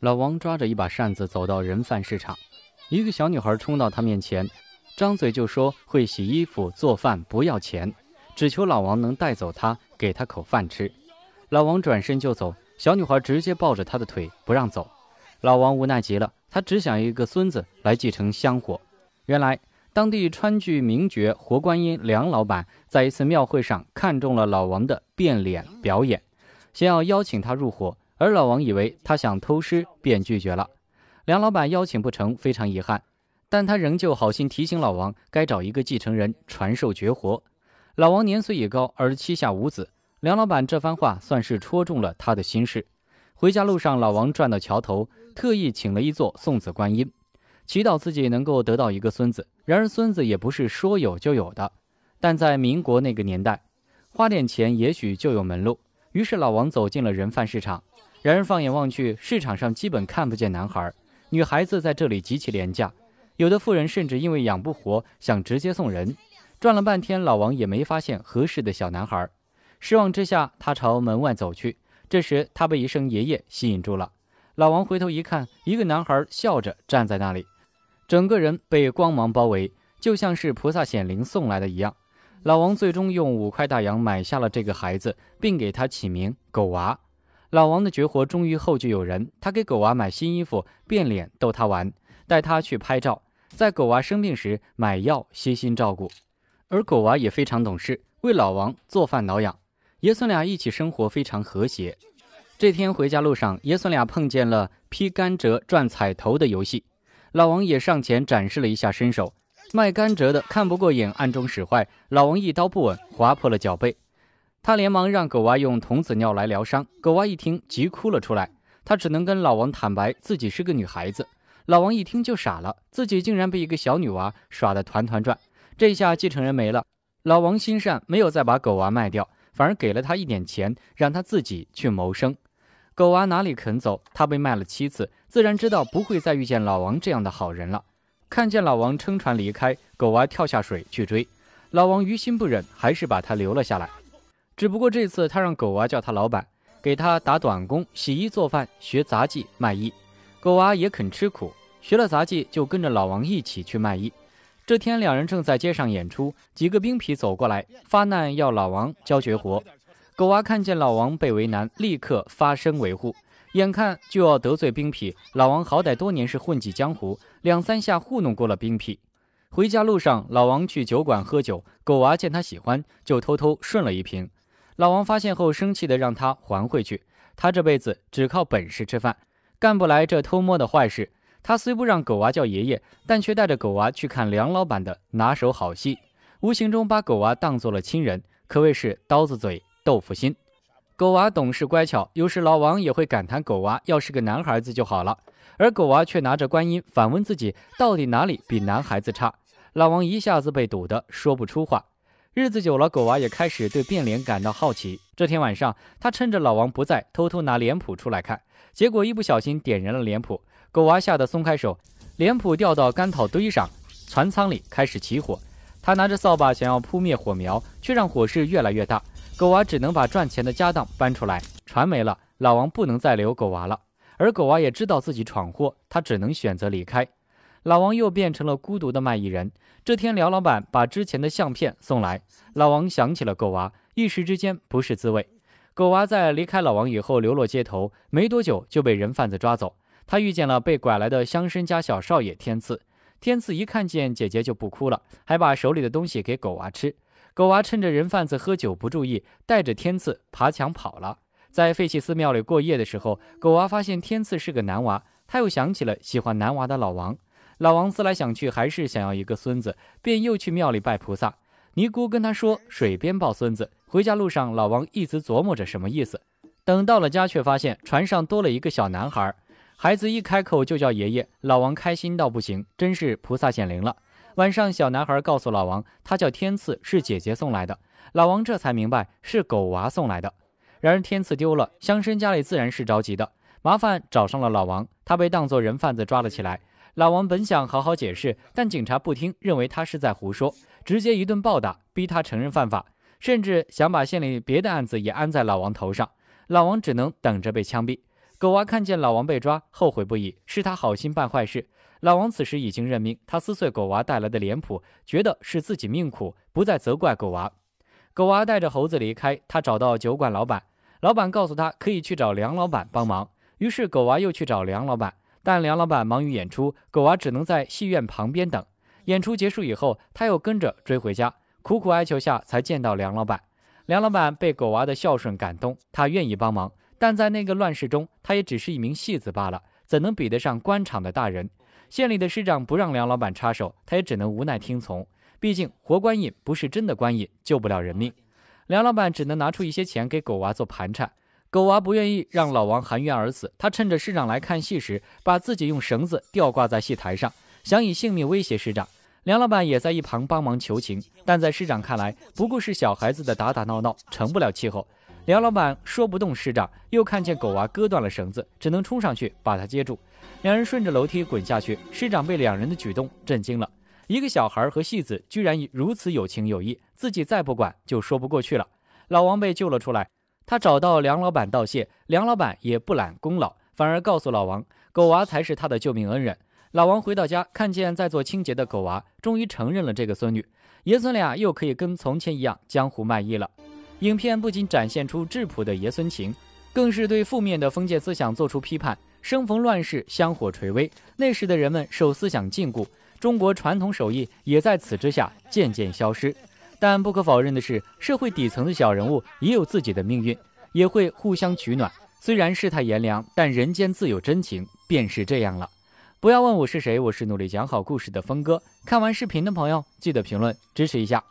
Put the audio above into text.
老王抓着一把扇子走到人贩市场，一个小女孩冲到他面前，张嘴就说会洗衣服、做饭，不要钱，只求老王能带走她，给她口饭吃。老王转身就走，小女孩直接抱着他的腿不让走。老王无奈极了，他只想一个孙子来继承香火。原来，当地川剧名角活观音梁老板在一次庙会上看中了老王的变脸表演，想要邀请他入伙。而老王以为他想偷师，便拒绝了。梁老板邀请不成，非常遗憾，但他仍旧好心提醒老王，该找一个继承人传授绝活。老王年岁已高，而膝下无子，梁老板这番话算是戳中了他的心事。回家路上，老王转到桥头，特意请了一座送子观音，祈祷自己能够得到一个孙子。然而孙子也不是说有就有的，但在民国那个年代，花点钱也许就有门路。于是老王走进了人贩市场。然而，放眼望去，市场上基本看不见男孩，女孩子在这里极其廉价，有的富人甚至因为养不活，想直接送人。转了半天，老王也没发现合适的小男孩，失望之下，他朝门外走去。这时，他被一声“爷爷”吸引住了。老王回头一看，一个男孩笑着站在那里，整个人被光芒包围，就像是菩萨显灵送来的一样。老王最终用五块大洋买下了这个孩子，并给他起名“狗娃”。老王的绝活终于后继有人。他给狗娃买新衣服，变脸逗他玩，带他去拍照。在狗娃生病时买药悉心照顾，而狗娃也非常懂事，为老王做饭挠痒。爷孙俩一起生活非常和谐。这天回家路上，爷孙俩碰见了劈甘蔗赚彩头的游戏，老王也上前展示了一下身手。卖甘蔗的看不过眼，暗中使坏，老王一刀不稳，划破了脚背。他连忙让狗娃用童子尿来疗伤，狗娃一听急哭了出来，他只能跟老王坦白自己是个女孩子。老王一听就傻了，自己竟然被一个小女娃耍得团团转，这下继承人没了。老王心善，没有再把狗娃卖掉，反而给了他一点钱，让他自己去谋生。狗娃哪里肯走？他被卖了七次，自然知道不会再遇见老王这样的好人了。看见老王撑船离开，狗娃跳下水去追，老王于心不忍，还是把他留了下来。只不过这次他让狗娃叫他老板，给他打短工、洗衣做饭、学杂技、卖艺。狗娃也肯吃苦，学了杂技就跟着老王一起去卖艺。这天两人正在街上演出，几个兵痞走过来发难，要老王教绝活。狗娃看见老王被为难，立刻发声维护。眼看就要得罪兵痞，老王好歹多年是混迹江湖，两三下糊弄过了兵痞。回家路上，老王去酒馆喝酒，狗娃见他喜欢，就偷偷顺了一瓶。老王发现后，生气的让他还回去。他这辈子只靠本事吃饭，干不来这偷摸的坏事。他虽不让狗娃叫爷爷，但却带着狗娃去看梁老板的拿手好戏，无形中把狗娃当做了亲人，可谓是刀子嘴豆腐心。狗娃懂事乖巧，有时老王也会感叹：“狗娃要是个男孩子就好了。”而狗娃却拿着观音反问自己：“到底哪里比男孩子差？”老王一下子被堵得说不出话。日子久了，狗娃也开始对变脸感到好奇。这天晚上，他趁着老王不在，偷偷拿脸谱出来看，结果一不小心点燃了脸谱。狗娃吓得松开手，脸谱掉到干草堆上，船舱里开始起火。他拿着扫把想要扑灭火苗，却让火势越来越大。狗娃只能把赚钱的家当搬出来，船没了，老王不能再留狗娃了。而狗娃也知道自己闯祸，他只能选择离开。老王又变成了孤独的卖艺人。这天，梁老板把之前的相片送来，老王想起了狗娃，一时之间不是滋味。狗娃在离开老王以后，流落街头，没多久就被人贩子抓走。他遇见了被拐来的乡绅家小少爷天赐。天赐一看见姐姐就不哭了，还把手里的东西给狗娃吃。狗娃趁着人贩子喝酒不注意，带着天赐爬墙跑了。在废弃寺庙里过夜的时候，狗娃发现天赐是个男娃，他又想起了喜欢男娃的老王。老王思来想去，还是想要一个孙子，便又去庙里拜菩萨。尼姑跟他说：“水边抱孙子。”回家路上，老王一直琢磨着什么意思。等到了家，却发现船上多了一个小男孩。孩子一开口就叫爷爷，老王开心到不行，真是菩萨显灵了。晚上，小男孩告诉老王，他叫天赐，是姐姐送来的。老王这才明白是狗娃送来的。然而，天赐丢了，乡绅家里自然是着急的，麻烦找上了老王，他被当作人贩子抓了起来。老王本想好好解释，但警察不听，认为他是在胡说，直接一顿暴打，逼他承认犯法，甚至想把县里别的案子也安在老王头上。老王只能等着被枪毙。狗娃看见老王被抓，后悔不已，是他好心办坏事。老王此时已经认命，他撕碎狗娃带来的脸谱，觉得是自己命苦，不再责怪狗娃。狗娃带着猴子离开，他找到酒馆老板，老板告诉他可以去找梁老板帮忙。于是狗娃又去找梁老板。但梁老板忙于演出，狗娃只能在戏院旁边等。演出结束以后，他又跟着追回家，苦苦哀求下才见到梁老板。梁老板被狗娃的孝顺感动，他愿意帮忙。但在那个乱世中，他也只是一名戏子罢了，怎能比得上官场的大人？县里的师长不让梁老板插手，他也只能无奈听从。毕竟活官瘾不是真的官瘾，救不了人命。梁老板只能拿出一些钱给狗娃做盘缠。狗娃不愿意让老王含冤而死，他趁着师长来看戏时，把自己用绳子吊挂在戏台上，想以性命威胁师长。梁老板也在一旁帮忙求情，但在师长看来，不过是小孩子的打打闹闹，成不了气候。梁老板说不动师长，又看见狗娃割断了绳子，只能冲上去把他接住。两人顺着楼梯滚下去，师长被两人的举动震惊了：一个小孩和戏子居然如此有情有义，自己再不管就说不过去了。老王被救了出来。他找到梁老板道谢，梁老板也不揽功劳，反而告诉老王，狗娃才是他的救命恩人。老王回到家，看见在做清洁的狗娃，终于承认了这个孙女，爷孙俩又可以跟从前一样江湖卖艺了。影片不仅展现出质朴的爷孙情，更是对负面的封建思想做出批判。生逢乱世，香火垂危，那时的人们受思想禁锢，中国传统手艺也在此之下渐渐消失。但不可否认的是，社会底层的小人物也有自己的命运，也会互相取暖。虽然世态炎凉，但人间自有真情，便是这样了。不要问我是谁，我是努力讲好故事的峰哥。看完视频的朋友，记得评论支持一下。